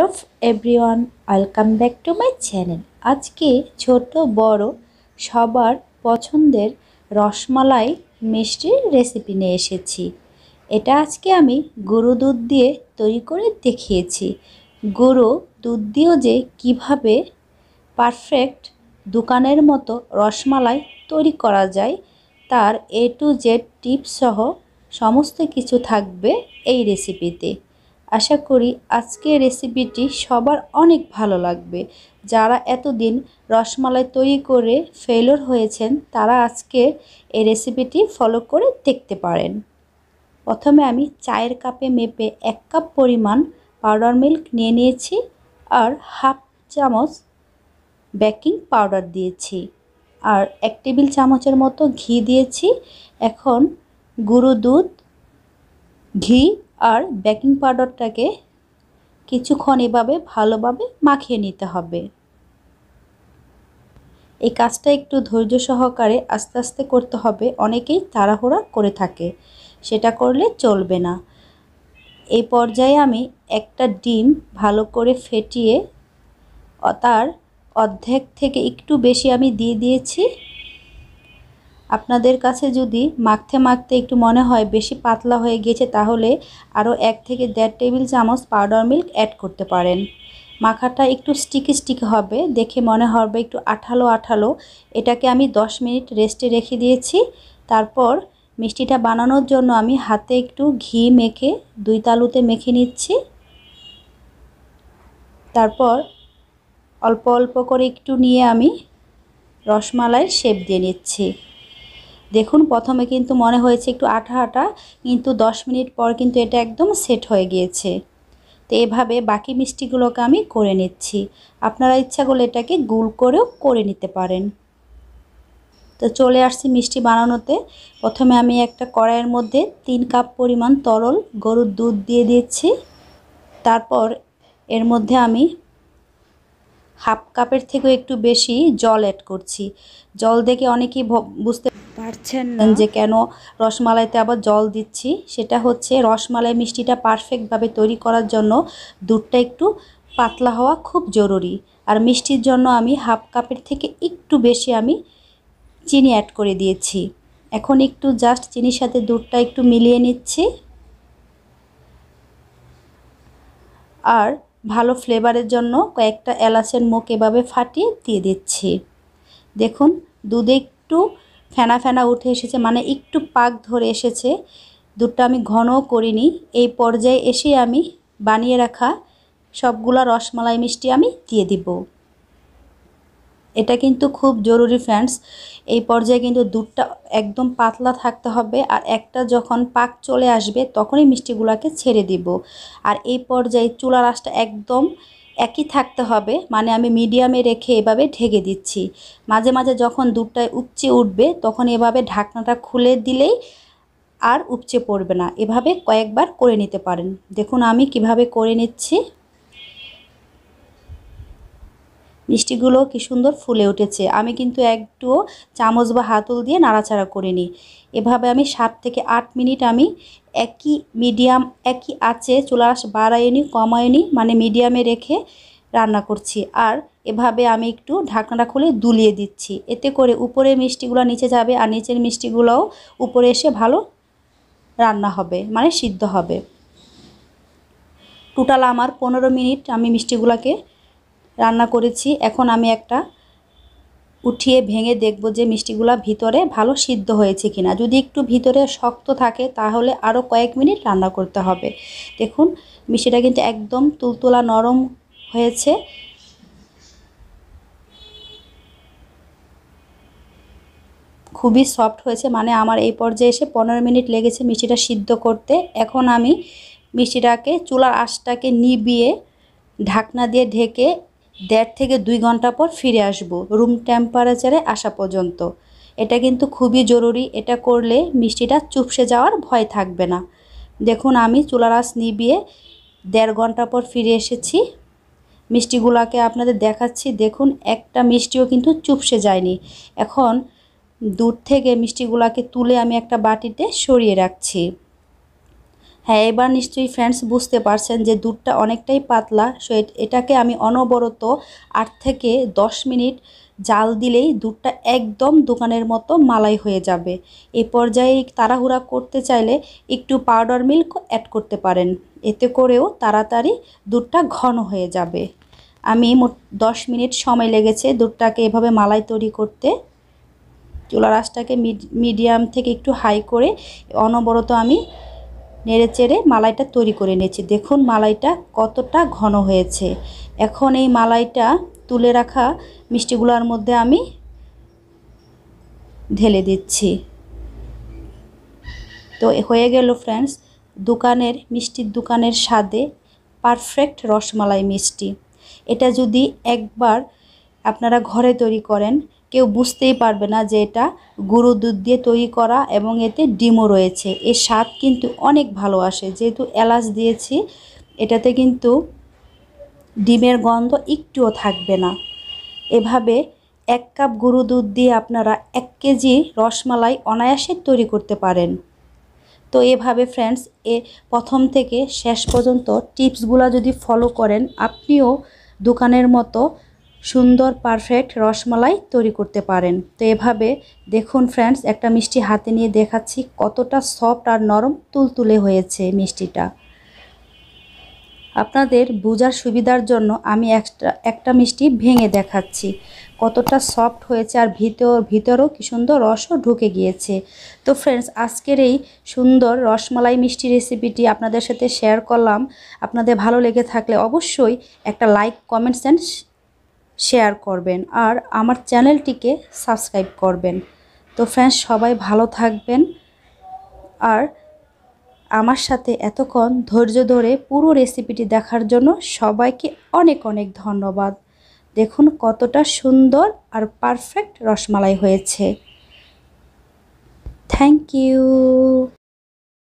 hello everyone welcome back to my channel আজকে ছোট বড় সবার পছন্দের রসমালাই মিষ্টির রেসিপি নিয়ে এসেছি এটা আজকে আমি গরু দুধ দিয়ে তৈরি করে দেখিয়েছি গরু দুধ দিয়েও যে কিভাবে পারফেক্ট দোকানের মতো রসমালাই তৈরি করা যায় তার এ টু জেড টিপস সহ সমস্ত কিছু থাকবে এই রেসিপিতে আশা করি আজকের রেসিপিটি সবার অনেক ভালো লাগবে যারা এতদিন রসমালাই তৈরি করে ফেলোর হয়েছেন তারা আজকে এই রেসিপিটি ফলো করে দেখতে পারেন প্রথমে আমি চায়ের কাপে মেপে এক কাপ পরিমাণ পাউডার মিল্ক নিয়ে নিয়েছি আর হাফ চামচ বেকিং পাউডার দিয়েছি আর এক টেবিল চামচের মতো ঘি দিয়েছি এখন গুঁড়ো দুধ ঘি আর বেকিং পাউডারটাকে কিছুক্ষণ এভাবে ভালোভাবে মাখিয়ে নিতে হবে এই কাজটা একটু ধৈর্য সহকারে আস্তে আস্তে করতে হবে অনেকেই তাড়াহুড়া করে থাকে সেটা করলে চলবে না এই পর্যায়ে আমি একটা ডিম ভালো করে ফেটিয়ে তার অর্ধেক থেকে একটু বেশি আমি দিয়ে দিয়েছি আপনাদের কাছে যদি মাখতে মাখতে একটু মনে হয় বেশি পাতলা হয়ে গেছে তাহলে আরও এক থেকে দেড় টেবিল চামচ পাউডার মিল্ক অ্যাড করতে পারেন মাখাটা একটু স্টিকি স্টিকি হবে দেখে মনে হবে একটু আঠালো আঠালো এটাকে আমি 10 মিনিট রেস্টে রেখে দিয়েছি তারপর মিষ্টিটা বানানোর জন্য আমি হাতে একটু ঘি মেখে দুই তালুতে মেখে নিচ্ছি তারপর অল্প অল্প করে একটু নিয়ে আমি রসমালাই শেপ দিয়ে নিচ্ছি দেখুন প্রথমে কিন্তু মনে হয়েছে একটু আঠা আঠা কিন্তু 10 মিনিট পর কিন্তু এটা একদম সেট হয়ে গিয়েছে তো এভাবে বাকি মিষ্টিগুলোকে আমি করে নিচ্ছি আপনারা ইচ্ছা করলে এটাকে গুল করেও করে নিতে পারেন তো চলে আসছি মিষ্টি বানানোতে প্রথমে আমি একটা কড়াইয়ের মধ্যে তিন কাপ পরিমাণ তরল গরুর দুধ দিয়ে দিচ্ছি তারপর এর মধ্যে আমি হাফ কাপের থেকেও একটু বেশি জল অ্যাড করছি জল দেখে অনেকেই বুঝতে পারছেন না যে কেন রসমালাইতে আবার জল দিচ্ছি সেটা হচ্ছে রসমালাই মিষ্টিটা পারফেক্টভাবে তৈরি করার জন্য দুধটা একটু পাতলা হওয়া খুব জরুরি আর মিষ্টির জন্য আমি হাফ কাপের থেকে একটু বেশি আমি চিনি অ্যাড করে দিয়েছি এখন একটু জাস্ট চিনির সাথে দুধটা একটু মিলিয়ে নিচ্ছি আর ভালো ফ্লেভারের জন্য কয়েকটা এলাচের মুখ এভাবে ফাটিয়ে দিয়ে দিচ্ছি দেখুন দুধে একটু ফেনা ফেনা উঠে এসেছে মানে একটু পাক ধরে এসেছে দুধটা আমি ঘনও করিনি এই পর্যায়ে এসে আমি বানিয়ে রাখা সবগুলা রসমালাই মিষ্টি আমি দিয়ে দিব এটা কিন্তু খুব জরুরি ফ্রেন্ডস এই পর্যায়ে কিন্তু দুধটা একদম পাতলা থাকতে হবে আর একটা যখন পাক চলে আসবে তখনই মিষ্টিগুলোকে ছেড়ে দিব আর এই পর্যায়ে চুলা রাসটা একদম একই থাকতে হবে মানে আমি মিডিয়ামে রেখে এভাবে ঢেকে দিচ্ছি মাঝে মাঝে যখন দুধটায় উপচে উঠবে তখন এভাবে ঢাকনাটা খুলে দিলেই আর উপচে পড়বে না এভাবে কয়েকবার করে নিতে পারেন দেখুন আমি কিভাবে করে নিচ্ছি মিষ্টিগুলো কি সুন্দর ফুলে উঠেছে আমি কিন্তু একটুও চামচ বা হাতল দিয়ে নাড়াচাড়া করিনি এভাবে আমি সাত থেকে আট মিনিট আমি একই মিডিয়াম একই আছে চুলা বাড়ায়নি কমায়নি মানে মিডিয়ামে রেখে রান্না করছি আর এভাবে আমি একটু ঢাকনাটা খুলে দুলিয়ে দিচ্ছি এতে করে উপরে মিষ্টিগুলো নিচে যাবে আর নিচের মিষ্টিগুলোও উপরে এসে ভালো রান্না হবে মানে সিদ্ধ হবে টোটাল আমার পনেরো মিনিট আমি মিষ্টিগুলোকে রান্না করেছি এখন আমি একটা উঠিয়ে ভেঙে দেখব যে মিষ্টিগুলো ভিতরে ভালো সিদ্ধ হয়েছে কিনা যদি একটু ভিতরে শক্ত থাকে তাহলে আরও কয়েক মিনিট রান্না করতে হবে দেখুন মিষ্টিটা কিন্তু একদম তুলতুলা নরম হয়েছে খুবই সফট হয়েছে মানে আমার এই পর্যায়ে এসে পনেরো মিনিট লেগেছে মিষ্টিটা সিদ্ধ করতে এখন আমি মিষ্টিটাকে চুলার আঁশটাকে নিবিয়ে ঢাকনা দিয়ে ঢেকে দেড় থেকে দুই ঘন্টা পর ফিরে আসব রুম টেম্পারেচারে আসা পর্যন্ত এটা কিন্তু খুবই জরুরি এটা করলে মিষ্টিটা চুপসে যাওয়ার ভয় থাকবে না দেখুন আমি চুলারাস নিবিয়ে দেড় ঘন্টা পর ফিরে এসেছি মিষ্টিগুলোকে আপনাদের দেখাচ্ছি দেখুন একটা মিষ্টিও কিন্তু চুপসে যায়নি এখন দূর থেকে মিষ্টিগুলোকে তুলে আমি একটা বাটিতে সরিয়ে রাখছি হ্যাঁ এবার নিশ্চয়ই ফ্রেন্ডস বুঝতে পারছেন যে দুধটা অনেকটাই পাতলা সো এটাকে আমি অনবরত আট থেকে দশ মিনিট জাল দিলেই দুধটা একদম দোকানের মতো মালাই হয়ে যাবে এ পর্যায়ে তাড়াহুড়া করতে চাইলে একটু পাউডার মিল্ক অ্যাড করতে পারেন এতে করেও তাড়াতাড়ি দুধটা ঘন হয়ে যাবে আমি মোট দশ মিনিট সময় লেগেছে দুধটাকে এভাবে মালাই তৈরি করতে চুলা রাসটাকে মিডিয়াম থেকে একটু হাই করে অনবরত আমি নেড়েচেড়ে মালাইটা তৈরি করে নিয়েছি দেখুন মালাইটা কতটা ঘন হয়েছে এখন এই মালাইটা তুলে রাখা মিষ্টিগুলোর মধ্যে আমি ঢেলে দিচ্ছি তো হয়ে গেল ফ্রেন্ডস দোকানের মিষ্টির দোকানের স্বাদে পারফেক্ট রসমালাই মিষ্টি এটা যদি একবার আপনারা ঘরে তৈরি করেন কেউ বুঝতেই পারবে না যে এটা গুঁড়ো দুধ দিয়ে তৈরি করা এবং এতে ডিমও রয়েছে এর স্বাদ কিন্তু অনেক ভালো আসে যেহেতু এলাচ দিয়েছি এটাতে কিন্তু ডিমের গন্ধ একটুও থাকবে না এভাবে এক কাপ গুঁড়ো দুধ দিয়ে আপনারা এক কেজি রসমালাই অনায়াসে তৈরি করতে পারেন তো এভাবে ফ্রেন্ডস এ প্রথম থেকে শেষ পর্যন্ত টিপসগুলো যদি ফলো করেন আপনিও দোকানের মতো সুন্দর পারফেক্ট রসমালাই তৈরি করতে পারেন তো এভাবে দেখুন ফ্রেন্ডস একটা মিষ্টি হাতে নিয়ে দেখাচ্ছি কতটা সফট আর নরম তুলতুলে হয়েছে মিষ্টিটা আপনাদের বোঝার সুবিধার জন্য আমি একটা একটা মিষ্টি ভেঙে দেখাচ্ছি কতটা সফট হয়েছে আর ভিতর ভিতরও কি সুন্দর রসও ঢুকে গিয়েছে তো ফ্রেন্ডস আজকের এই সুন্দর রসমালাই মিষ্টি রেসিপিটি আপনাদের সাথে শেয়ার করলাম আপনাদের ভালো লেগে থাকলে অবশ্যই একটা লাইক কমেন্টস অ্যান্ড শেয়ার করবেন আর আমার চ্যানেলটিকে সাবস্ক্রাইব করবেন তো ফ্রেন্ডস সবাই ভালো থাকবেন আর আমার সাথে এতক্ষণ ধৈর্য ধরে পুরো রেসিপিটি দেখার জন্য সবাইকে অনেক অনেক ধন্যবাদ দেখুন কতটা সুন্দর আর পারফেক্ট রসমালাই হয়েছে থ্যাংক ইউ